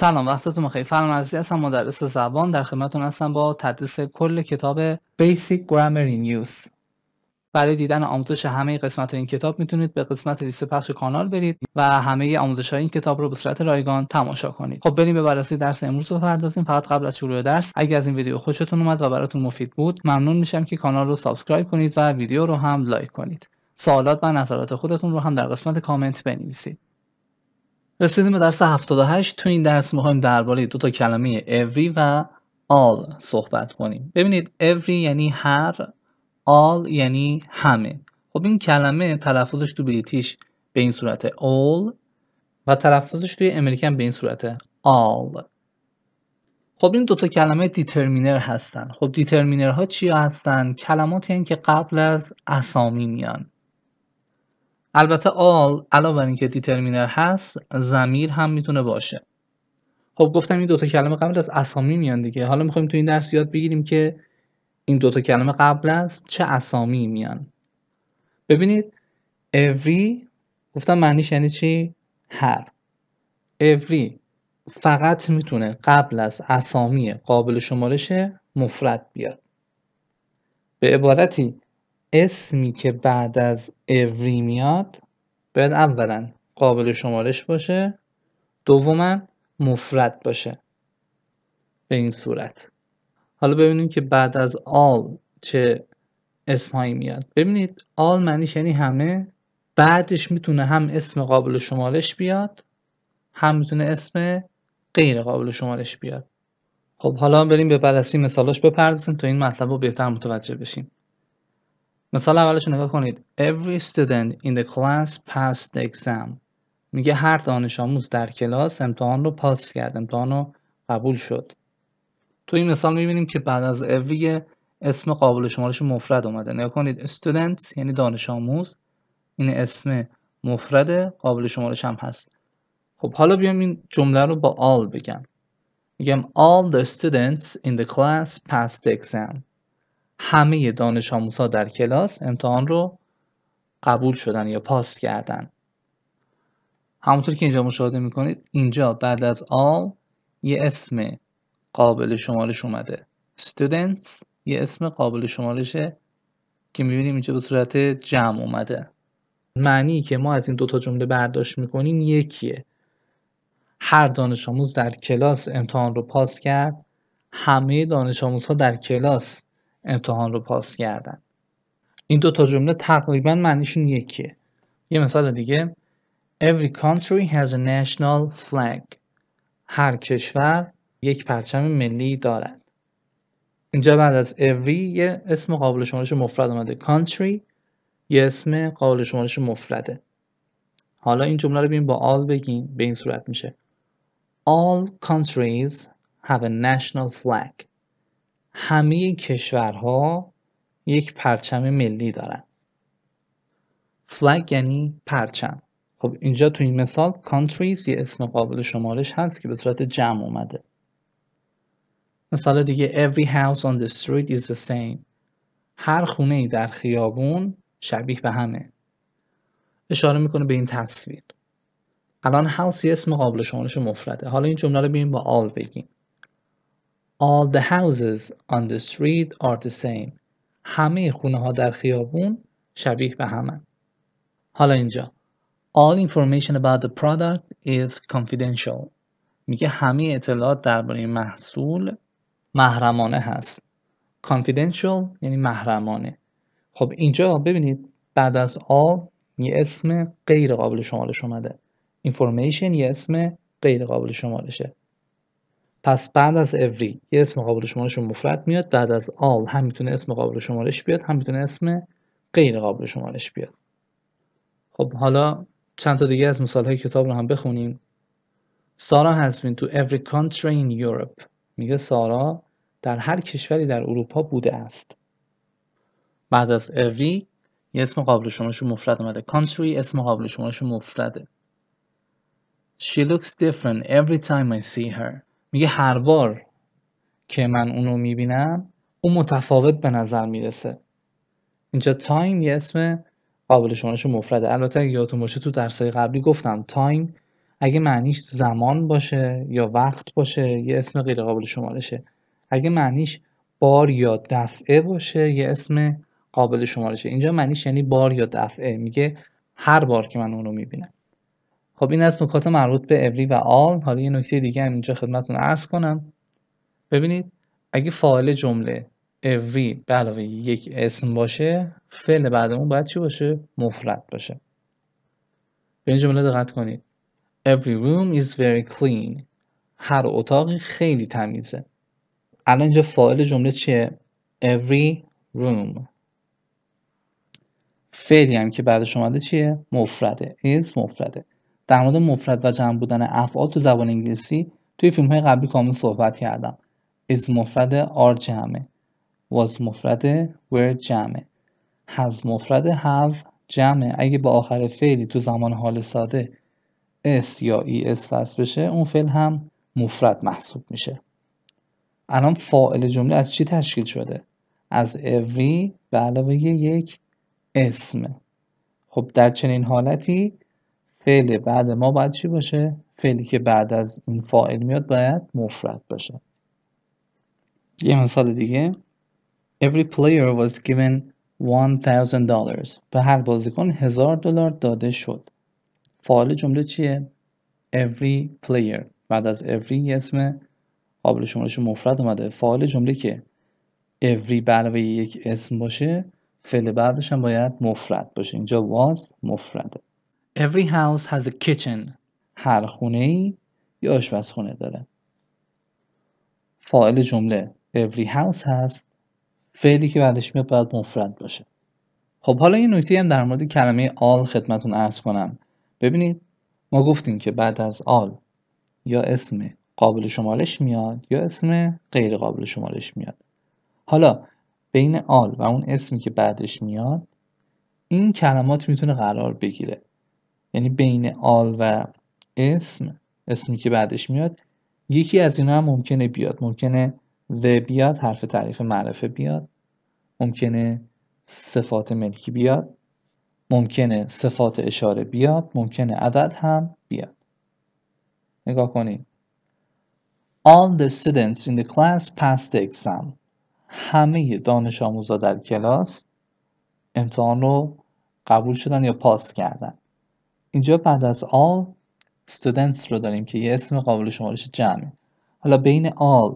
سلام وقتتون بخیر فرمان عزیزی هستم مدرس زبان در خدمتتون هستم با تدریس کل کتاب Basic Grammar in Use برای دیدن آموزش همه قسمت این کتاب میتونید به قسمت لیست پخش کانال برید و همه آموزش های این کتاب رو به صورت رایگان تماشا کنید خب بریم به بررسی درس امروز بپردازیم فقط قبل از شروع درس اگر از این ویدیو خوشتون اومد و براتون مفید بود ممنون میشم که کانال رو سابسکرایب کنید و ویدیو رو هم لایک کنید سوالات و نظرات خودتون رو هم در قسمت کامنت بنویسید رسیدیم به درس 78 تو این درس میخوایم درباره دو تا کلمه every و all صحبت کنیم ببینید every یعنی هر all یعنی همه خب این کلمه تلفظش تو بریتیش به این صورت all و تلفظش توی امریکن به این صورت all خب این دوتا کلمه دیترمینر هستن خب دیترمینر ها چی هستن؟ کلماتی یعنی که قبل از اسامی میان البته all علاوه بر اینکه دیترمینر هست زمیر هم میتونه باشه خب گفتم این دوتا کلمه قبل از اسامی میان دیگه حالا میخوایم تو این درس یاد بگیریم که این دوتا کلمه قبل از چه اسامی میان ببینید every گفتم معنیش یعنی چی هر every فقط میتونه قبل از اسامی قابل شمارش مفرد بیاد به عبارتی اسمی که بعد از اوری میاد باید اولا قابل شمارش باشه دوما مفرد باشه به این صورت حالا ببینیم که بعد از آل چه هایی میاد ببینید آل معنیش یعنی همه بعدش میتونه هم اسم قابل شمارش بیاد هم میتونه اسم غیر قابل شمارش بیاد خب حالا بریم به بررسی مثالاش بپردازیم تا این مطلب رو بهتر متوجه بشیم مثال اولش نگاه کنید Every student in the class passed the exam میگه هر دانش آموز در کلاس امتحان رو پاس کرد امتحان رو قبول شد تو این مثال میبینیم که بعد از every اسم قابل شمارش مفرد اومده نگاه کنید student یعنی دانش آموز این اسم مفرد قابل شمارش هم هست خب حالا بیام این جمله رو با all بگم میگم all the students in the class passed the exam همه دانش ها در کلاس امتحان رو قبول شدن یا پاس کردن همونطور که اینجا مشاهده میکنید اینجا بعد از all یه اسم قابل شمارش اومده students یه اسم قابل شمارشه که میبینیم اینجا به صورت جمع اومده معنی که ما از این دوتا جمله برداشت میکنیم یکیه هر دانش آموز در کلاس امتحان رو پاس کرد همه دانش ها در کلاس امتحان رو پاس کردن این دو تا جمله تقریبا معنیشون یکیه یه مثال دیگه Every country has a national flag هر کشور یک پرچم ملی دارد اینجا بعد از every یه اسم قابل شمارش مفرد آمده country یه اسم قابل شمارش مفرده حالا این جمله رو ببین با all بگیم به این صورت میشه All countries have a national flag همه کشورها یک پرچم ملی دارن فلگ یعنی پرچم خب اینجا تو این مثال countries یه اسم قابل شمارش هست که به صورت جمع اومده مثال دیگه every house on the street is the same هر خونه ای در خیابون شبیه به همه اشاره میکنه به این تصویر الان house یه اسم قابل شمارش مفرده حالا این جمله رو بیم با all بگیم All the houses on the street are the same. همه خونه ها در خیابون شبیه به همه. حالا اینجا All information about the product is confidential. میگه همه اطلاعات درباره محصول محرمانه هست. Confidential یعنی محرمانه. خب اینجا ببینید بعد از all یه اسم غیر قابل شمارش اومده. Information یه اسم غیر قابل شمارشه. پس بعد از every یه اسم قابل شمارش مفرد میاد بعد از all هم میتونه اسم قابل شمارش بیاد هم میتونه اسم غیر قابل شمارش بیاد خب حالا چند تا دیگه از مثال های کتاب رو هم بخونیم سارا has been to every country in Europe میگه سارا در هر کشوری در اروپا بوده است بعد از every یه اسم قابل شمارش مفرد اومده country اسم قابل شمارش مفرده She looks different every time I see her میگه هر بار که من اونو میبینم اون متفاوت به نظر میرسه اینجا تایم یه اسم قابل شمارش مفرده البته اگه یادتون باشه تو درسای قبلی گفتم تایم اگه معنیش زمان باشه یا وقت باشه یه اسم غیر قابل شمارشه اگه معنیش بار یا دفعه باشه یه اسم قابل شمارشه اینجا معنیش یعنی بار یا دفعه میگه هر بار که من اونو میبینم خب این از نکات مربوط به اوری و آل حالا یه نکته دیگه هم اینجا خدمتتون عرض کنم ببینید اگه فاعل جمله اوری به علاوه یک اسم باشه فعل بعد اون باید چی باشه مفرد باشه به این جمله دقت کنید Every room is very clean. هر اتاقی خیلی تمیزه. الان اینجا فاعل جمله چیه؟ Every room. فعلی هم که بعدش اومده چیه؟ مفرده. is مفرده. در مورد مفرد و جمع بودن افعال تو زبان انگلیسی توی فیلم های قبلی کامل صحبت کردم از مفرد آر جمعه واز مفرد ور جمعه هز مفرد هف جمع اگه با آخر فعلی تو زمان حال ساده اس یا ای e اس فصل بشه اون فعل هم مفرد محسوب میشه الان فاعل جمله از چی تشکیل شده از اوی به علاوه یک اسم خب در چنین حالتی فعل بعد ما باید چی باشه؟ فعلی که بعد از این فاعل میاد باید مفرد باشه یه مثال دیگه Every player was given $1000 به هر بازیکن هزار دلار داده شد فاعل جمله چیه؟ Every player بعد از every یه اسم قابل شمارش مفرد اومده فاعل جمله که every به یک اسم باشه فعل بعدش هم باید مفرد باشه اینجا was مفرده Every house has a kitchen. هر خونه ای یه آشپزخونه داره. فاعل جمله every house هست. فعلی که بعدش میاد باید مفرد باشه. خب حالا یه نکته هم در مورد کلمه all خدمتون عرض کنم. ببینید ما گفتیم که بعد از all یا اسم قابل شمارش میاد یا اسم غیر قابل شمارش میاد. حالا بین آل و اون اسمی که بعدش میاد این کلمات میتونه قرار بگیره یعنی بین آل و اسم اسمی که بعدش میاد یکی از اینا هم ممکنه بیاد ممکنه و بیاد حرف تعریف معرفه بیاد ممکنه صفات ملکی بیاد ممکنه صفات اشاره بیاد ممکنه عدد هم بیاد نگاه کنید All the students in the class passed the exam همه دانش آموزا در کلاس امتحان رو قبول شدن یا پاس کردن اینجا بعد از all students رو داریم که یه اسم قابل شمارش جمعه حالا بین all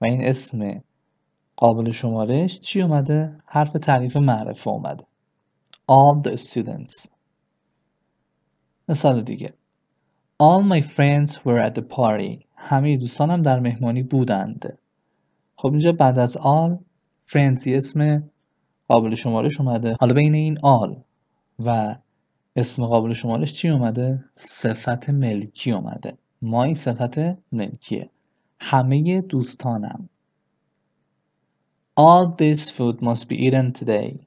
و این اسم قابل شمارش چی اومده؟ حرف تعریف معرفه اومده all the students مثال دیگه All my friends were at the party همه دوستانم در مهمانی بودند خب اینجا بعد از all friends اسم قابل شمارش اومده حالا بین این all و اسم قابل شمارش چی اومده؟ صفت ملکی اومده ما این صفت ملکیه همه دوستانم All this food must be eaten today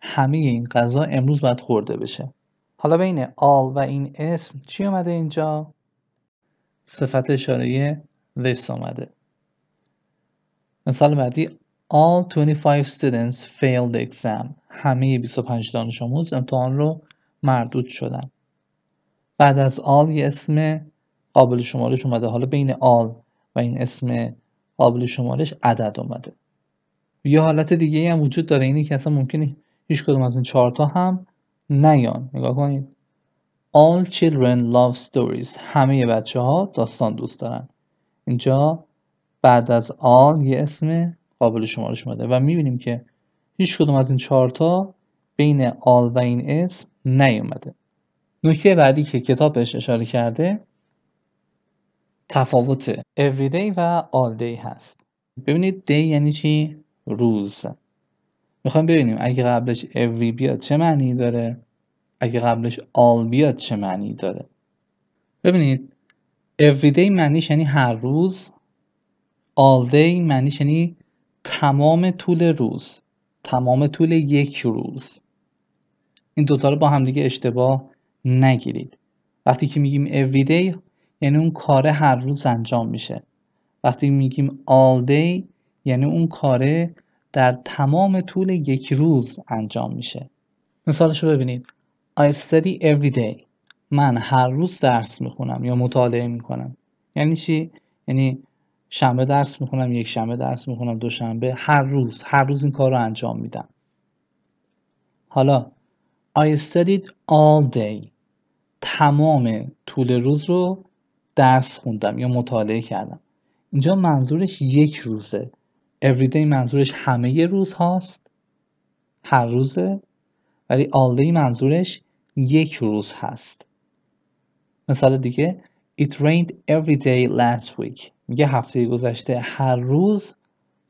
همه این غذا امروز باید خورده بشه حالا بین all و این اسم چی اومده اینجا؟ صفت اشاره this اومده مثال بعدی All 25 students failed the exam همه 25 دانش آموز امتحان رو مردود شدن بعد از آل یه اسم قابل شمارش اومده حالا بین آل و این اسم قابل شمارش عدد اومده یه حالت دیگه هم وجود داره اینی که اصلا ممکنه هیچ کدوم از این چهارتا هم نیان نگاه کنید All children love stories همه بچه ها داستان دوست دارن اینجا بعد از آل یه اسم قابل شمارش اومده و میبینیم که هیچ کدوم از این چهارتا بین آل و این اسم نیومده نکته بعدی که کتابش اشاره کرده تفاوت everyday و all day هست ببینید دی یعنی چی روز میخوایم ببینیم اگه قبلش every بیاد چه معنی داره اگه قبلش all بیاد چه معنی داره ببینید everyday معنیش یعنی هر روز all day معنیش یعنی تمام طول روز تمام طول یک روز این دوتا رو با همدیگه اشتباه نگیرید وقتی که میگیم everyday یعنی اون کاره هر روز انجام میشه وقتی میگیم all day یعنی اون کاره در تمام طول یک روز انجام میشه مثالش رو ببینید I study every day من هر روز درس میخونم یا مطالعه میکنم یعنی چی؟ یعنی شنبه درس میخونم یک شنبه درس میخونم دوشنبه هر روز هر روز این کار رو انجام میدم حالا I studied all day تمام طول روز رو درس خوندم یا مطالعه کردم اینجا منظورش یک روزه everyday منظورش همه روز هاست هر روزه ولی all day منظورش یک روز هست مثال دیگه It rained every day last week میگه هفته گذشته هر روز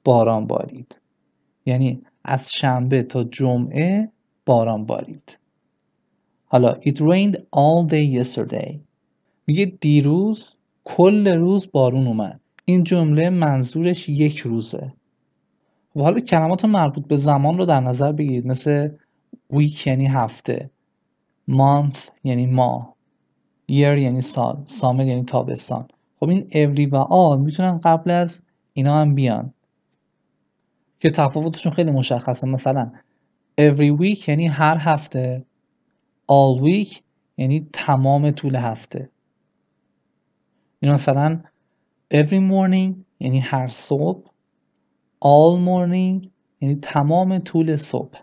باران بارید یعنی از شنبه تا جمعه باران بارید حالا it rained all day yesterday میگه دیروز کل روز بارون اومد این جمله منظورش یک روزه و حالا کلمات مربوط به زمان رو در نظر بگیرید مثل week یعنی هفته month یعنی ماه year یعنی سال سامر یعنی تابستان خب این every و all میتونن قبل از اینا هم بیان که تفاوتشون خیلی مشخصه مثلا every week یعنی هر هفته all week یعنی تمام طول هفته این یعنی مثلا every morning یعنی هر صبح all morning یعنی تمام طول صبح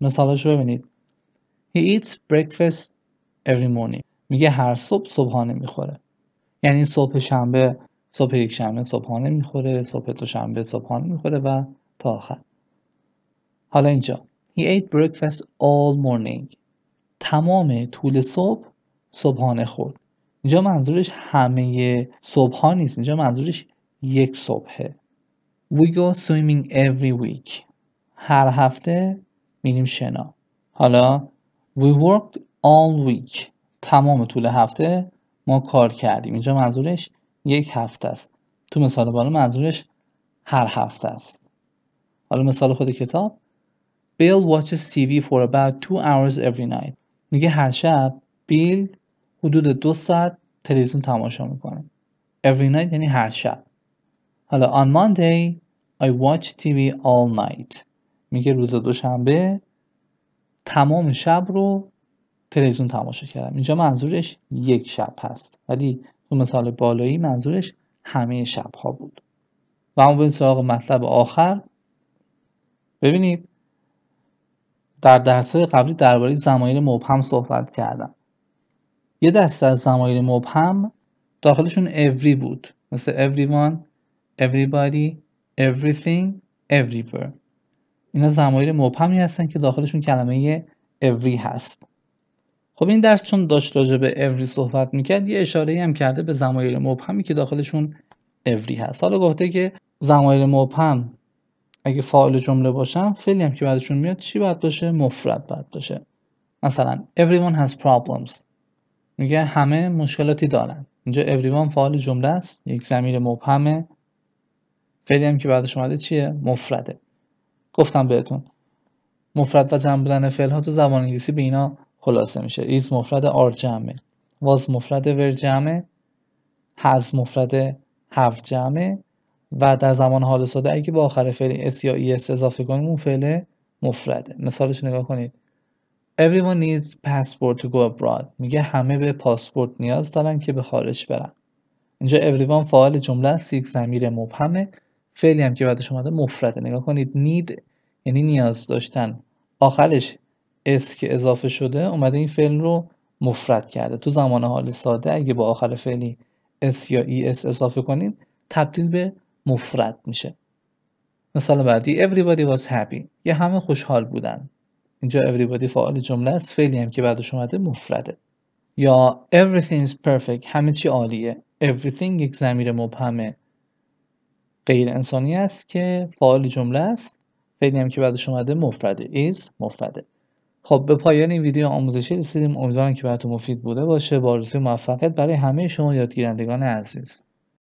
مثالش رو ببینید He eats breakfast every morning میگه هر صبح صبحانه میخوره یعنی صبح شنبه صبح یک شنبه صبحانه میخوره صبح شنبه صبحانه میخوره و تا آخر حالا اینجا He ate breakfast all morning تمام طول صبح صبحانه خورد اینجا منظورش همه صبحانه نیست اینجا منظورش یک صبحه We go swimming every week هر هفته میریم شنا حالا We worked all week تمام طول هفته ما کار کردیم اینجا منظورش یک هفته است تو مثال بالا منظورش هر هفته است حالا مثال خود کتاب Bill watches TV for about two hours every night. میگه هر شب بیل حدود دو ساعت تلویزیون تماشا میکنه. Every night یعنی هر شب. حالا on Monday I watch TV all night. میگه روز دوشنبه تمام شب رو تلویزیون تماشا کردم. اینجا منظورش یک شب هست. ولی تو مثال بالایی منظورش همه شب ها بود. و اما این سراغ مطلب آخر. ببینید در های قبلی درباره زمایل مبهم صحبت کردم یه دسته از زمایل مبهم داخلشون every بود مثل everyone everybody everything everywhere اینا زمایل مبهمی هستن که داخلشون کلمه every هست خب این درس چون داشت راجع به every صحبت میکرد یه اشاره هم کرده به زمایل مبهمی که داخلشون every هست حالا گفته که زمایل مبهم اگه فاعل جمله باشم فعلی هم که بعدشون میاد چی باید باشه مفرد باید باشه مثلا everyone has problems میگه همه مشکلاتی دارن اینجا everyone فاعل جمله است یک ضمیر مبهمه فعلی هم که بعدش اومده چیه مفرده گفتم بهتون مفرد و جمع بودن فعل ها تو زبان انگلیسی به اینا خلاصه میشه is مفرد آر جمعه was مفرد ور جمعه has مفرد هفت جمعه و در زمان حال ساده اگه با آخر فعل اس یا اس e اضافه کنیم اون فعل مفرده مثالش نگاه کنید Everyone needs passport to go abroad میگه همه به پاسپورت نیاز دارن که به خارج برن اینجا everyone فعال جمله است یک ضمیر مبهمه فعلی هم که بعدش اومده مفرده نگاه کنید need یعنی نیاز داشتن آخرش اس که اضافه شده اومده این فعل رو مفرد کرده تو زمان حال ساده اگه با آخر فعلی اس یا ای e اس اضافه کنیم تبدیل به مفرد میشه مثال بعدی everybody was happy یه همه خوشحال بودن اینجا everybody فعال جمله است فعلی هم که بعدش اومده مفرده یا everything is perfect همه چی عالیه everything یک ضمیر مبهمه غیر انسانی است که فعال جمله است فعلی هم که بعدش اومده مفرده is مفرده خب به پایان این ویدیو آموزشی رسیدیم امیدوارم که براتون مفید بوده باشه با موفقیت برای همه شما یادگیرندگان عزیز